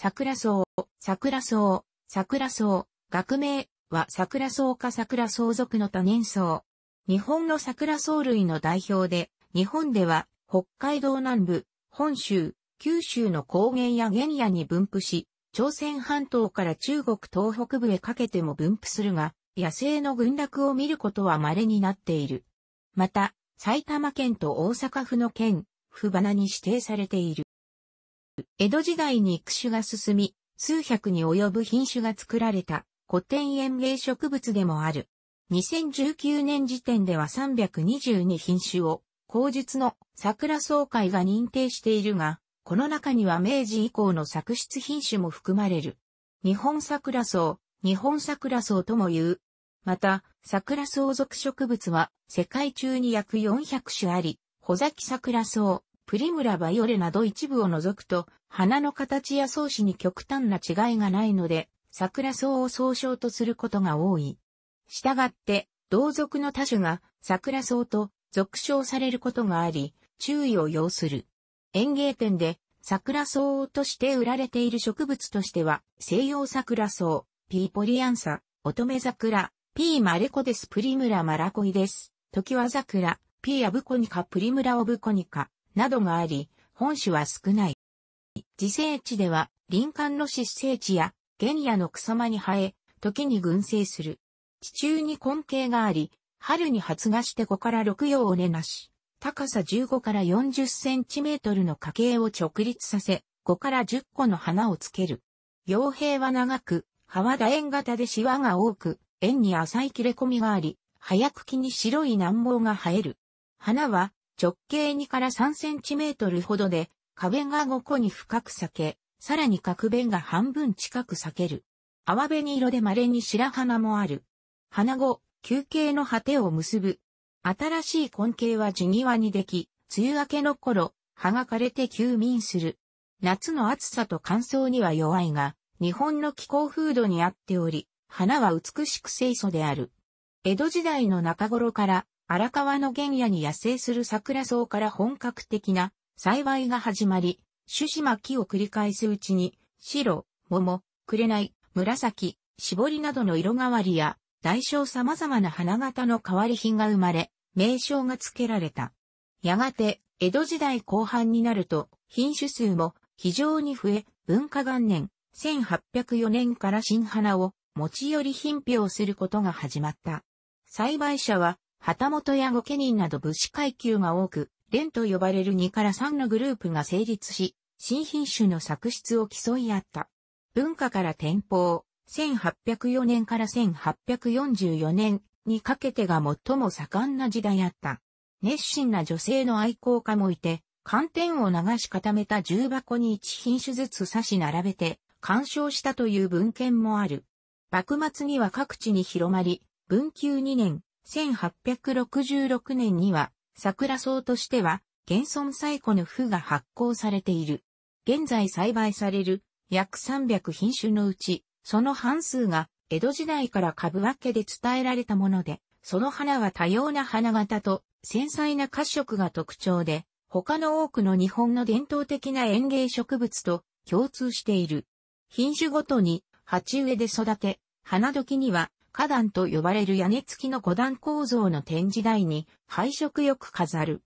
桜草、桜草、桜草、学名は桜草か桜草属の多年草。日本の桜草類の代表で、日本では北海道南部、本州、九州の高原や原野に分布し、朝鮮半島から中国東北部へかけても分布するが、野生の群落を見ることは稀になっている。また、埼玉県と大阪府の県、府花に指定されている。江戸時代に育種が進み、数百に及ぶ品種が作られた古典園芸植物でもある。2019年時点では322品種を、後述の桜総会が認定しているが、この中には明治以降の作出品種も含まれる。日本桜草、日本桜草とも言う。また、桜草属植物は世界中に約400種あり、穂崎桜草、プリムラバイオレなど一部を除くと、花の形や草子に極端な違いがないので、桜草を総称とすることが多い。したがって、同族の多種が桜草と俗称されることがあり、注意を要する。園芸店で桜草として売られている植物としては、西洋桜草、ピーポリアンサ、乙女桜、ピーマレコデスプリムラマラコイです。時は桜、ピーアブコニカプリムラオブコニカ。などがあり、本種は少ない。自生地では、林間の湿生地や原野の草間に生え、時に群生する。地中に根茎があり、春に発芽して5から6葉を根なし、高さ15から40センチメートルの花茎を直立させ、5から10個の花をつける。傭兵は長く、葉は楕円型でシワが多く、円に浅い切れ込みがあり、早茎に白い軟毛が生える。花は直径2から3センチメートルほどで、壁が5個に深く裂け、さらに角弁が半分近く裂ける。淡紅色で稀に白花もある。花後、球形の果てを結ぶ。新しい根茎は地際にでき、梅雨明けの頃、葉が枯れて休眠する。夏の暑さと乾燥には弱いが、日本の気候風土に合っており、花は美しく清楚である。江戸時代の中頃から荒川の原野に野生する桜草から本格的な栽培が始まり、種子巻きを繰り返すうちに、白、桃、紅、紫、絞りなどの色変わりや、大小様々な花形の変わり品が生まれ、名称が付けられた。やがて、江戸時代後半になると、品種数も非常に増え、文化元年、1804年から新花を持ち寄り品評することが始まった。栽培者は旗本や御家人など武士階級が多く、連と呼ばれる2から3のグループが成立し、新品種の作出を競い合った。文化から天保、1804年から1844年にかけてが最も盛んな時代あった。熱心な女性の愛好家もいて、寒天を流し固めた重箱に一品種ずつ差し並べて、鑑賞したという文献もある。幕末には各地に広まり、文久2年、1866年には、桜草としては、現存最古の符が発行されている。現在栽培される約300品種のうち、その半数が江戸時代から株分けで伝えられたもので、その花は多様な花形と繊細な褐色が特徴で、他の多くの日本の伝統的な園芸植物と共通している。品種ごとに鉢植えで育て、花時には花壇と呼ばれる屋根付きの五段構造の展示台に配色よく飾る。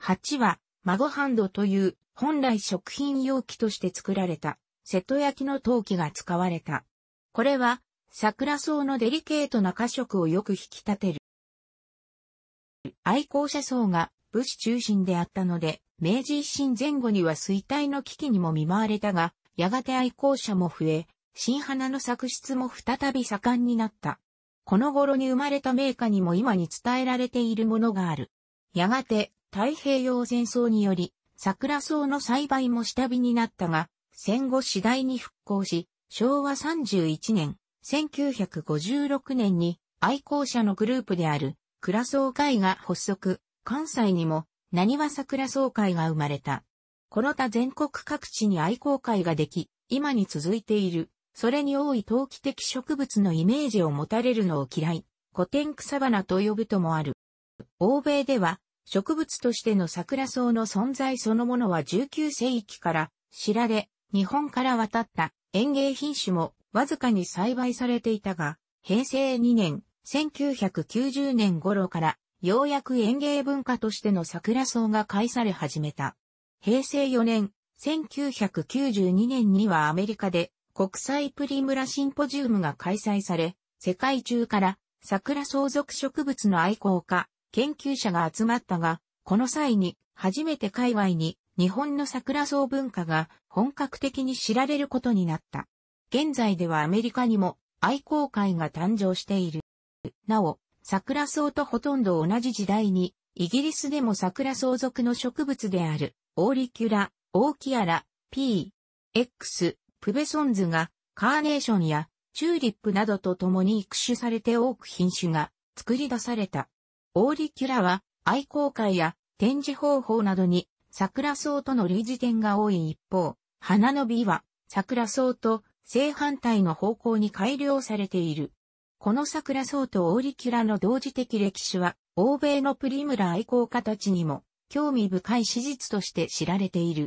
8は、孫ハンドという本来食品容器として作られた瀬戸焼の陶器が使われた。これは桜草のデリケートな花色をよく引き立てる。愛好者層が武士中心であったので、明治維新前後には衰退の危機にも見舞われたが、やがて愛好者も増え、新花の作出も再び盛んになった。この頃に生まれた名家にも今に伝えられているものがある。やがて、太平洋戦争により、桜草の栽培も下火になったが、戦後次第に復興し、昭和31年、1956年に愛好者のグループである、倉草会が発足、関西にも、何は桜草会が生まれた。この他全国各地に愛好会ができ、今に続いている。それに多い陶器的植物のイメージを持たれるのを嫌い、古典草花と呼ぶともある。欧米では、植物としての桜草の存在そのものは19世紀から知られ、日本から渡った園芸品種もわずかに栽培されていたが、平成2年、1990年頃からようやく園芸文化としての桜草が開され始めた。平成4年、1992年にはアメリカで国際プリムラシンポジウムが開催され、世界中から桜相続植物の愛好家、研究者が集まったが、この際に初めて界隈に日本の桜草文化が本格的に知られることになった。現在ではアメリカにも愛好会が誕生している。なお、桜草とほとんど同じ時代に、イギリスでも桜草属の植物である、オーリキュラ、オーキアラ、P、X、プベソンズがカーネーションやチューリップなどと共に育種されて多く品種が作り出された。オーリキュラは愛好会や展示方法などに桜草との類似点が多い一方、花の美は桜草と正反対の方向に改良されている。この桜草とオーリキュラの同時的歴史は、欧米のプリムラ愛好家たちにも興味深い史実として知られている。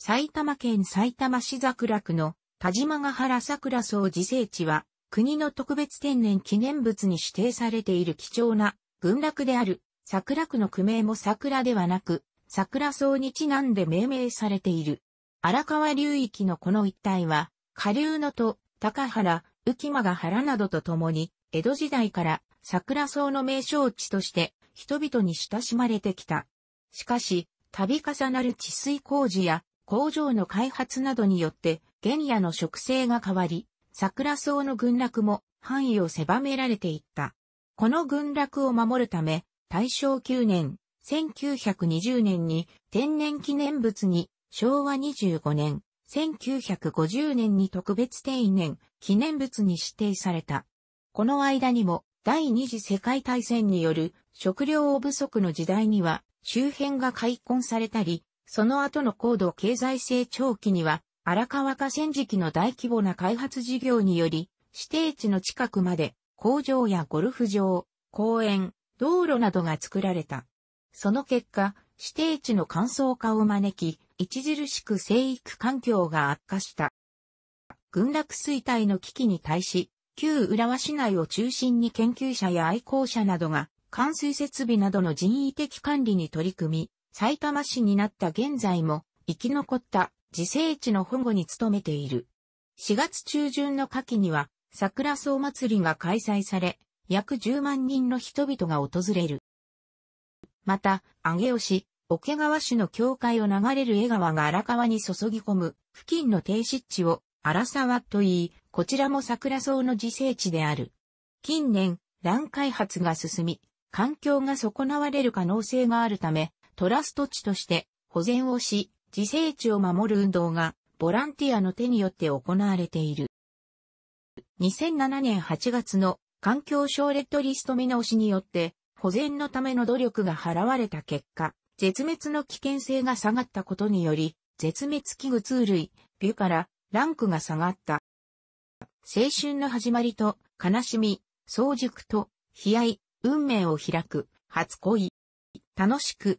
埼玉県埼玉市桜区の田島ヶ原桜草自生地は、国の特別天然記念物に指定されている貴重な群落である桜区の区名も桜ではなく、桜草にちなんで命名されている。荒川流域のこの一帯は、下流のと、高原、浮間ヶ原などとともに、江戸時代から桜草の名勝地として人々に親しまれてきた。しかし、度重なる治水工事や工場の開発などによって原野の植生が変わり、桜草の群落も範囲を狭められていった。この群落を守るため、大正9年、1920年に天然記念物に昭和25年、1950年に特別定年記念物に指定された。この間にも第二次世界大戦による食糧不足の時代には周辺が開墾されたり、その後の高度経済成長期には、荒川河川敷の大規模な開発事業により、指定地の近くまで工場やゴルフ場、公園、道路などが作られた。その結果、指定地の乾燥化を招き、著しく生育環境が悪化した。群落衰退の危機に対し、旧浦和市内を中心に研究者や愛好者などが、冠水設備などの人為的管理に取り組み、埼玉市になった現在も生き残った自生地の保護に努めている。4月中旬の夏季には桜草祭りが開催され、約10万人の人々が訪れる。また、上尾市、桶川市の境界を流れる江川が荒川に注ぎ込む付近の低湿地を荒沢と言い、こちらも桜草の自生地である。近年、乱開発が進み、環境が損なわれる可能性があるため、トラスト地として保全をし、自生地を守る運動がボランティアの手によって行われている。2007年8月の環境省レッドリスト見直しによって保全のための努力が払われた結果、絶滅の危険性が下がったことにより、絶滅危惧通類、ビュからランクが下がった。青春の始まりと悲しみ、早熟と悲哀、運命を開く、初恋。楽しく、